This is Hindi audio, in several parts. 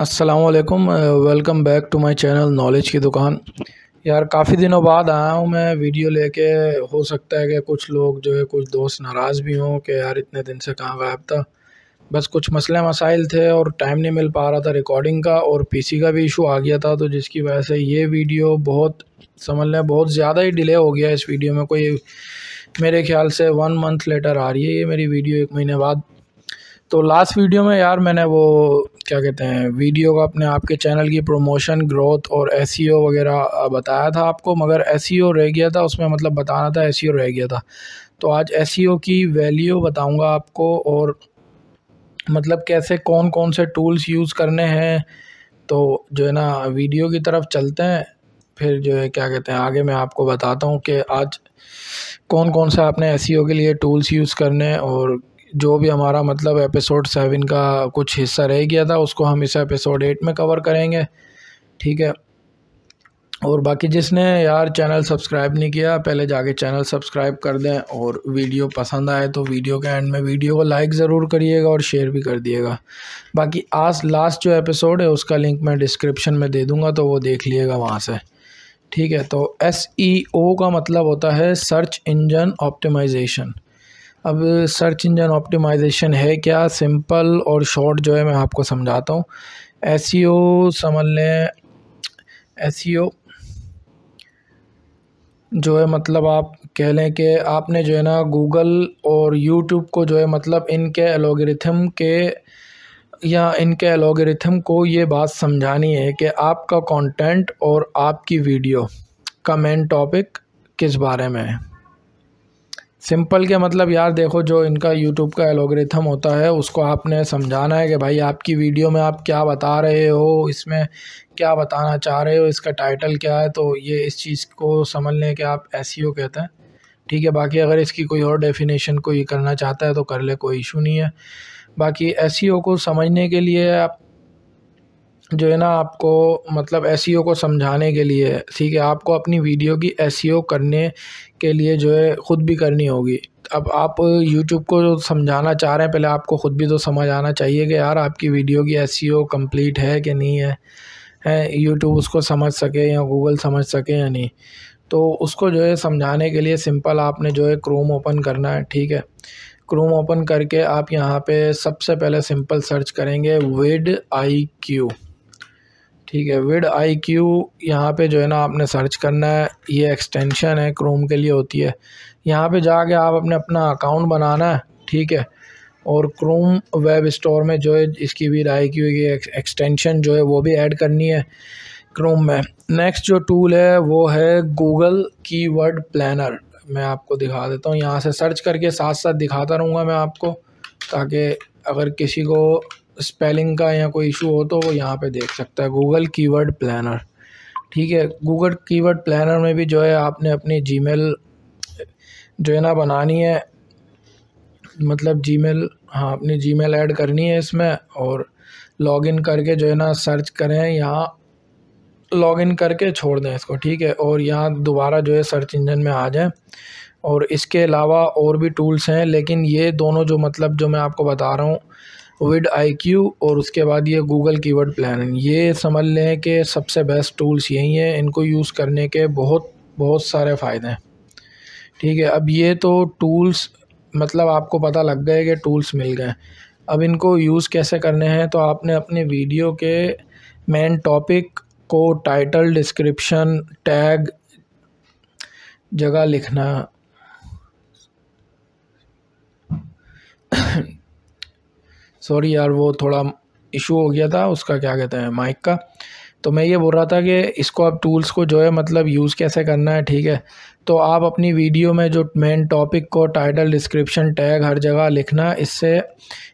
असलकम welcome back to my channel knowledge की दुकान यार काफ़ी दिनों बाद आया हूँ मैं वीडियो लेके हो सकता है कि कुछ लोग जो है कुछ दोस्त नाराज़ भी हों कि यार इतने दिन से कहाँ गायब था बस कुछ मसले मसाइल थे और टाइम नहीं मिल पा रहा था रिकॉर्डिंग का और पीसी का भी इशू आ गया था तो जिसकी वजह से ये वीडियो बहुत समझ लें बहुत ज़्यादा ही डिले हो गया इस वीडियो में कोई मेरे ख्याल से वन मंथ लेटर आ रही है ये मेरी वीडियो एक महीने बाद तो लास्ट वीडियो में यार मैंने वो क्या कहते हैं वीडियो का अपने आपके चैनल की प्रमोशन ग्रोथ और एस e वगैरह बताया था आपको मगर एस e रह गया था उसमें मतलब बताना था एस e रह गया था तो आज एस की वैल्यू बताऊँगा आपको और मतलब कैसे कौन कौन से टूल्स यूज़ करने हैं तो जो है ना वीडियो की तरफ चलते हैं फिर जो है क्या कहते हैं आगे मैं आपको बताता हूँ कि आज कौन कौन सा आपने एस के लिए टूल्स यूज़ करने और जो भी हमारा मतलब एपिसोड सेवन का कुछ हिस्सा रह गया था उसको हम इस एपिसोड एट में कवर करेंगे ठीक है और बाकी जिसने यार चैनल सब्सक्राइब नहीं किया पहले जाके चैनल सब्सक्राइब कर दें और वीडियो पसंद आए तो वीडियो के एंड में वीडियो को लाइक ज़रूर करिएगा और शेयर भी कर दिएगा बाकी आज लास्ट जो एपिसोड है उसका लिंक मैं डिस्क्रिप्शन में दे दूँगा तो वो देख लीजिएगा वहाँ से ठीक है तो एस e का मतलब होता है सर्च इंजन ऑप्टिमाइजेशन अब सर्च इंजन ऑप्टिमाइजेशन है क्या सिंपल और शॉर्ट जो है मैं आपको समझाता हूँ एस e समझ लें एस e जो है मतलब आप कह लें कि आपने जो है ना गूगल और यूट्यूब को जो है मतलब इनके एलोगरिथम के या इनके एलोगरिथम को ये बात समझानी है कि आपका कंटेंट और आपकी वीडियो का मेन टॉपिक किस बारे में है सिंपल के मतलब यार देखो जो इनका यूट्यूब का एलोग्रिथम होता है उसको आपने समझाना है कि भाई आपकी वीडियो में आप क्या बता रहे हो इसमें क्या बताना चाह रहे हो इसका टाइटल क्या है तो ये इस चीज़ को समझ लें कि आप एस e कहते हैं ठीक है बाकी अगर इसकी कोई और डेफिनेशन कोई करना चाहता है तो कर ले कोई इशू नहीं है बाकी एस e को समझने के लिए आप जो है ना आपको मतलब एस e को समझाने के लिए ठीक है आपको अपनी वीडियो की एस e करने के लिए जो है ख़ुद भी करनी होगी अब आप यूट्यूब को जो समझाना चाह रहे हैं पहले आपको ख़ुद भी तो समझ आना चाहिए कि यार आपकी वीडियो की एस कंप्लीट e है कि नहीं है है यूट्यूब उसको समझ सके या गूगल समझ सके या नहीं तो उसको जो है समझाने के लिए सिंपल आपने जो है क्रोम ओपन करना है ठीक है क्रोम ओपन करके आप यहाँ पे सबसे पहले सिंपल सर्च करेंगे वेड आई क्यू ठीक है विड आई क्यू यहाँ पर जो है ना आपने सर्च करना है ये एक्सटेंशन है क्रोम के लिए होती है यहाँ पे जाके आप अपने अपना अकाउंट बनाना है ठीक है और क्रोम वेब स्टोर में जो है इसकी विड आई क्यू की एक्सटेंशन जो है वो भी ऐड करनी है क्रोम में नेक्स्ट जो टूल है वो है गूगल वर्ड प्लानर मैं आपको दिखा देता हूँ यहाँ से सर्च करके साथ साथ दिखाता रहूँगा मैं आपको ताकि अगर किसी को स्पेलिंग का या कोई इशू हो तो वो यहाँ पे देख सकता है गूगल कीवर्ड प्लानर ठीक है गूगल कीवर्ड प्लानर में भी जो है आपने अपनी जीमेल जो है ना बनानी है मतलब जीमेल हाँ अपनी मेल ऐड करनी है इसमें और लॉगिन करके जो है ना सर्च करें यहाँ लॉगिन करके छोड़ दें इसको ठीक है और यहाँ दोबारा जो है सर्च इंजन में आ जाएँ और इसके अलावा और भी टूल्स हैं लेकिन ये दोनों जो मतलब जो मैं आपको बता रहा हूँ विड आईक्यू और उसके बाद ये गूगल कीवर्ड प्लानिंग ये समझ लें कि सबसे बेस्ट टूल्स यही हैं इनको यूज़ करने के बहुत बहुत सारे फ़ायदे हैं ठीक है अब ये तो टूल्स मतलब आपको पता लग गए कि टूल्स मिल गए अब इनको यूज़ कैसे करने हैं तो आपने अपने वीडियो के मेन टॉपिक को टाइटल डिस्क्रिप्शन टैग जगह लिखना सॉरी यार वो थोड़ा इशू हो गया था उसका क्या कहते हैं माइक का तो मैं ये बोल रहा था कि इसको आप टूल्स को जो है मतलब यूज़ कैसे करना है ठीक है तो आप अपनी वीडियो में जो मेन टॉपिक को टाइटल डिस्क्रिप्शन टैग हर जगह लिखना इससे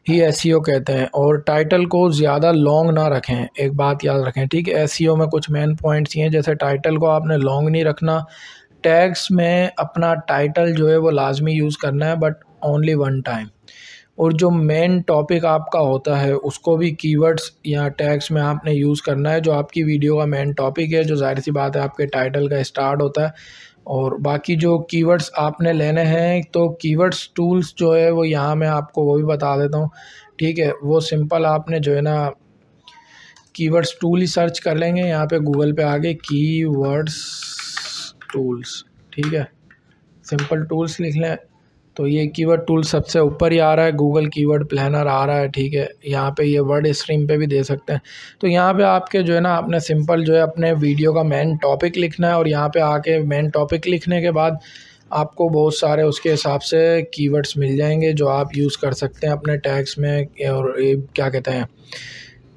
ही एस e कहते हैं और टाइटल को ज़्यादा लॉन्ग ना रखें एक बात याद रखें ठीक है एस e में कुछ मेन पॉइंट्स ये हैं जैसे टाइटल को आपने लॉन्ग नहीं रखना टैग्स में अपना टाइटल जो है वो लाजमी यूज़ करना है बट ओनली वन टाइम और जो मेन टॉपिक आपका होता है उसको भी कीवर्ड्स या टैग्स में आपने यूज़ करना है जो आपकी वीडियो का मेन टॉपिक है जो जाहिर सी बात है आपके टाइटल का स्टार्ट होता है और बाकी जो कीवर्ड्स आपने लेने हैं तो कीवर्ड्स टूल्स जो है वो यहाँ मैं आपको वो भी बता देता हूँ ठीक है वो सिंपल आपने जो है ना कीवर्ड्स टूल ही सर्च कर लेंगे यहाँ पे गूगल पे आगे कीवर्ड्स टूल्स ठीक है सिंपल टूल्स लिख लें तो ये कीवर्ड टूल सबसे ऊपर ही आ रहा है गूगल कीवर्ड प्लानर आ रहा है ठीक है यहाँ पे ये वर्ड स्ट्रीम पे भी दे सकते हैं तो यहाँ पे आपके जो है ना आपने सिंपल जो है अपने वीडियो का मेन टॉपिक लिखना है और यहाँ पे आके मेन टॉपिक लिखने के बाद आपको बहुत सारे उसके हिसाब से कीवर्ड्स मिल जाएंगे जो आप यूज़ कर सकते हैं अपने टैक्स में और क्या कहते हैं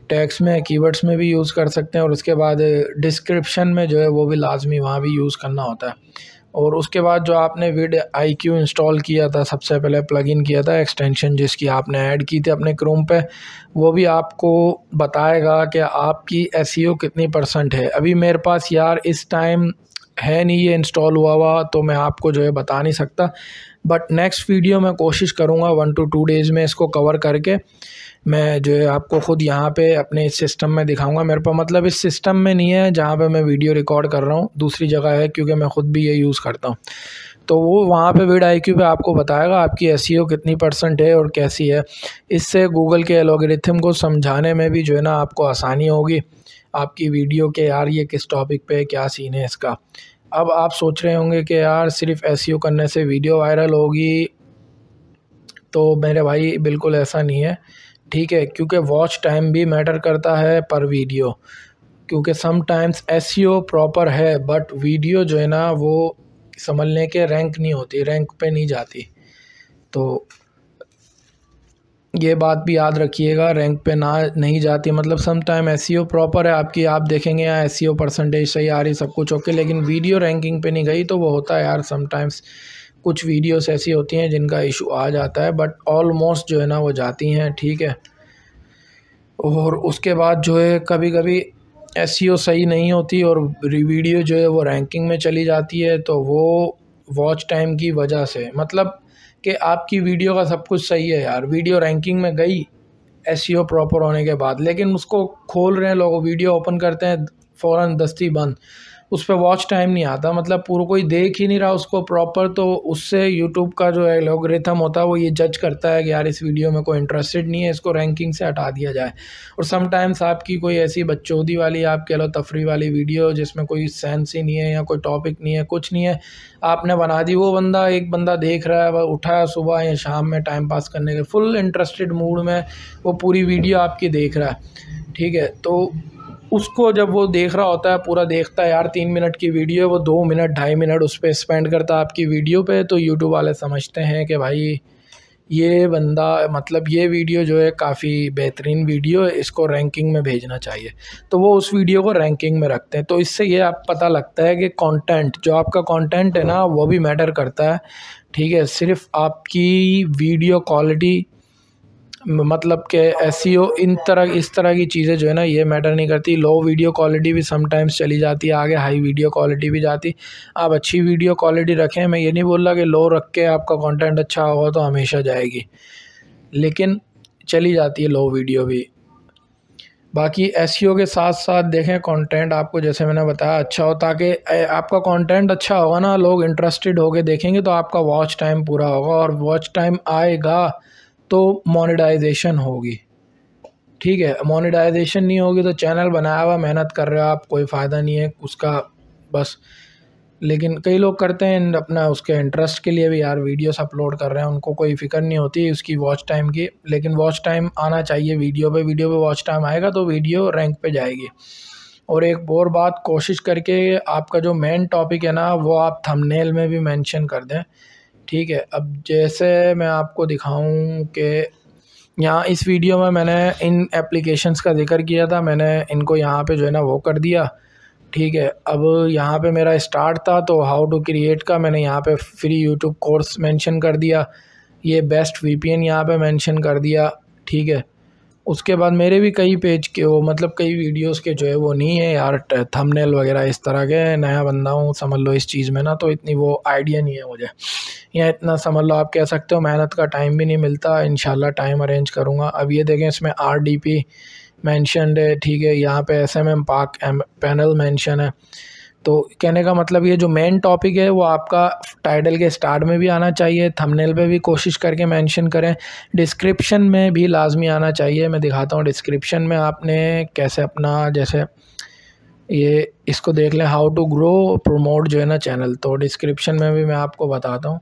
टैक्स में कीवर्ड्स में भी यूज़ कर सकते हैं और उसके बाद डिस्क्रिप्शन में जो है वो भी लाजमी वहाँ भी यूज़ करना होता है और उसके बाद जो आपने विड आई क्यू इंस्टॉल किया था सबसे पहले प्लगइन किया था एक्सटेंशन जिसकी आपने ऐड की थी अपने क्रोम पे वो भी आपको बताएगा कि आपकी एस e कितनी परसेंट है अभी मेरे पास यार इस टाइम है नहीं ये इंस्टॉल हुआ हुआ तो मैं आपको जो है बता नहीं सकता बट नेक्स्ट वीडियो मैं कोशिश करूँगा वन टू टू डेज़ में इसको कवर करके मैं जो है आपको ख़ुद यहाँ पे अपने इस सिस्टम में दिखाऊंगा मेरे पास मतलब इस सिस्टम में नहीं है जहाँ पे मैं वीडियो रिकॉर्ड कर रहा हूँ दूसरी जगह है क्योंकि मैं ख़ुद भी ये यूज़ करता हूँ तो वो वहाँ पे वीड आई पे आपको बताएगा आपकी एस e कितनी परसेंट है और कैसी है इससे गूगल के एलोग्रिथम को समझाने में भी जो है ना आपको आसानी होगी आपकी वीडियो के यार ये किस टॉपिक पर क्या सीन है इसका अब आप सोच रहे होंगे कि यार सिर्फ एस e करने से वीडियो वायरल होगी तो मेरे भाई बिल्कुल ऐसा नहीं है ठीक है क्योंकि वॉच टाइम भी मैटर करता है पर वीडियो क्योंकि समटाइम्स एस प्रॉपर है बट वीडियो जो है ना वो समझने के रैंक नहीं होती रैंक पे नहीं जाती तो ये बात भी याद रखिएगा रैंक पे ना नहीं जाती मतलब सम टाइम एस प्रॉपर है आपकी आप देखेंगे यहाँ एस परसेंटेज e सही आ रही सब कुछ ओके लेकिन वीडियो रैंकिंग पे नहीं गई तो वो होता है यार समटाइम्स कुछ वीडियोस ऐसी होती हैं जिनका इशू आ जाता है बट ऑलमोस्ट जो है ना वो जाती हैं ठीक है और उसके बाद जो है कभी कभी एस सही नहीं होती और वीडियो जो है वो रैंकिंग में चली जाती है तो वो वॉच टाइम की वजह से मतलब कि आपकी वीडियो का सब कुछ सही है यार वीडियो रैंकिंग में गई एस प्रॉपर e होने के बाद लेकिन उसको खोल रहे हैं लोग वीडियो ओपन करते हैं फ़ौर दस्ती बंद उस पर वॉच टाइम नहीं आता मतलब पूरा कोई देख ही नहीं रहा उसको प्रॉपर तो उससे यूट्यूब का जो एलोग्रिथम होता है वो ये जज करता है कि यार इस वीडियो में कोई इंटरेस्टेड नहीं है इसको रैंकिंग से हटा दिया जाए और समटाइम्स आपकी कोई ऐसी बच्चोदी वाली आप कह लो तफरी वाली वीडियो जिसमें कोई सेंस ही नहीं है या कोई टॉपिक नहीं है कुछ नहीं है आपने बना दी वो बंदा एक बंदा देख रहा है वह उठा सुबह या शाम में टाइम पास करने के फुल इंटरेस्टेड मूड में वो पूरी वीडियो आपकी देख रहा है ठीक है तो उसको जब वो देख रहा होता है पूरा देखता है यार तीन मिनट की वीडियो है वो दो मिनट ढाई मिनट उस पर स्पेंड करता है आपकी वीडियो पे तो यूट्यूब वाले समझते हैं कि भाई ये बंदा मतलब ये वीडियो जो है काफ़ी बेहतरीन वीडियो है इसको रैंकिंग में भेजना चाहिए तो वो उस वीडियो को रैंकिंग में रखते हैं तो इससे ये आप पता लगता है कि कंटेंट जो आपका कंटेंट है ना वो भी मैटर करता है ठीक है सिर्फ आपकी वीडियो क्वालिटी मतलब के एस e इन तरह इस तरह की चीज़ें जो है ना ये मैटर नहीं करती लो वीडियो क्वालिटी भी समटाइम्स चली जाती है आगे हाई वीडियो क्वालिटी भी जाती आप अच्छी वीडियो क्वालिटी रखें मैं ये नहीं बोल रहा कि लो रख के आपका कंटेंट अच्छा होगा तो हमेशा जाएगी लेकिन चली जाती है लो वीडियो भी बाकी एस e के साथ साथ देखें कंटेंट आपको जैसे मैंने बताया अच्छा हो ताकि आपका कंटेंट अच्छा होगा ना लोग इंटरेस्टेड होके देखेंगे तो आपका वॉच टाइम पूरा होगा और वॉच टाइम आएगा तो मोनेटाइजेशन होगी ठीक है मोनेटाइजेशन नहीं होगी तो चैनल बनाया हुआ मेहनत कर रहे हो आप कोई फ़ायदा नहीं है उसका बस लेकिन कई लोग करते हैं अपना उसके इंटरेस्ट के लिए भी यार वीडियोस अपलोड कर रहे हैं उनको कोई फिक्र नहीं होती उसकी वॉच टाइम की लेकिन वॉच टाइम आना चाहिए वीडियो पे वीडियो पे वॉच टाइम आएगा तो वीडियो रैंक पे जाएगी और एक और बात कोशिश करके आपका जो मेन टॉपिक है ना वो आप थंबनेल में भी मेंशन कर दें ठीक है अब जैसे मैं आपको दिखाऊं कि यहाँ इस वीडियो में मैंने इन एप्लीकेशंस का ज़िक्र किया था मैंने इनको यहाँ पे जो है ना वो कर दिया ठीक है अब यहाँ पे मेरा स्टार्ट था तो हाउ टू क्रिएट का मैंने यहाँ पे फ्री यूट्यूब कोर्स मेंशन कर दिया ये बेस्ट वीपीएन यहाँ पर मेंशन कर दिया ठीक है उसके बाद मेरे भी कई पेज के वो मतलब कई वीडियोस के जो है वो नहीं है यार थंबनेल वगैरह इस तरह के नया बंदा हूँ समझ लो इस चीज़ में ना तो इतनी वो आइडिया नहीं है मुझे या इतना समझ लो आप कह सकते हो मेहनत का टाइम भी नहीं मिलता इन टाइम अरेंज करूँगा अब ये देखें इसमें आर डी पी मैंशनड है ठीक है यहाँ पे S M M park M panel mention है तो कहने का मतलब ये जो मेन टॉपिक है वो आपका टाइटल के स्टार्ट में भी आना चाहिए थंबनेल पे भी कोशिश करके मेंशन करें डिस्क्रिप्शन में भी लाजमी आना चाहिए मैं दिखाता हूँ डिस्क्रिप्शन में आपने कैसे अपना जैसे ये इसको देख लें हाउ टू ग्रो प्रमोट जो है ना चैनल तो डिस्क्रिप्शन में भी मैं आपको बताता हूँ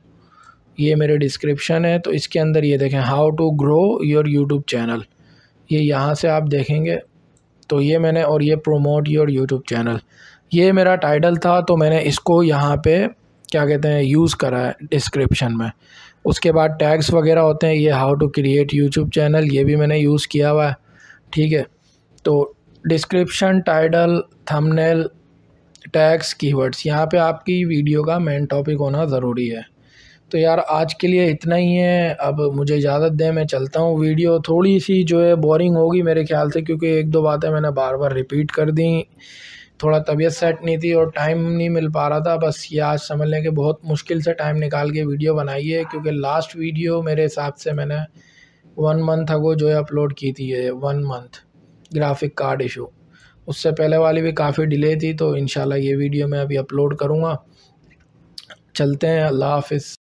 ये मेरे डिस्क्रिप्शन है तो इसके अंदर ये देखें how to grow your YouTube channel ये यहाँ से आप देखेंगे तो ये मैंने और ये प्रोमोट योर यूट्यूब चैनल ये मेरा टाइटल था तो मैंने इसको यहाँ पे क्या कहते हैं यूज़ करा है डिस्क्रिप्शन में उसके बाद टैग्स वगैरह होते हैं ये how to create YouTube channel ये भी मैंने यूज़ किया हुआ है ठीक है तो description title thumbnail tags keywords यहाँ पे आपकी वीडियो का मेन टॉपिक होना ज़रूरी है तो यार आज के लिए इतना ही है अब मुझे इजाज़त दें मैं चलता हूँ वीडियो थोड़ी सी जो है बोरिंग होगी मेरे ख्याल से क्योंकि एक दो बातें मैंने बार बार रिपीट कर दी थोड़ा तबीयत सेट नहीं थी और टाइम नहीं मिल पा रहा था बस ये आज समझ लें कि बहुत मुश्किल से टाइम निकाल के वीडियो बनाई है क्योंकि लास्ट वीडियो मेरे हिसाब से मैंने वन मंथ अगो जो है अपलोड की थी ये one month graphic card issue उससे पहले वाली भी काफ़ी डिले थी तो इन ये वीडियो मैं अभी अपलोड करूँगा चलते हैं अल्लाह हाफिज़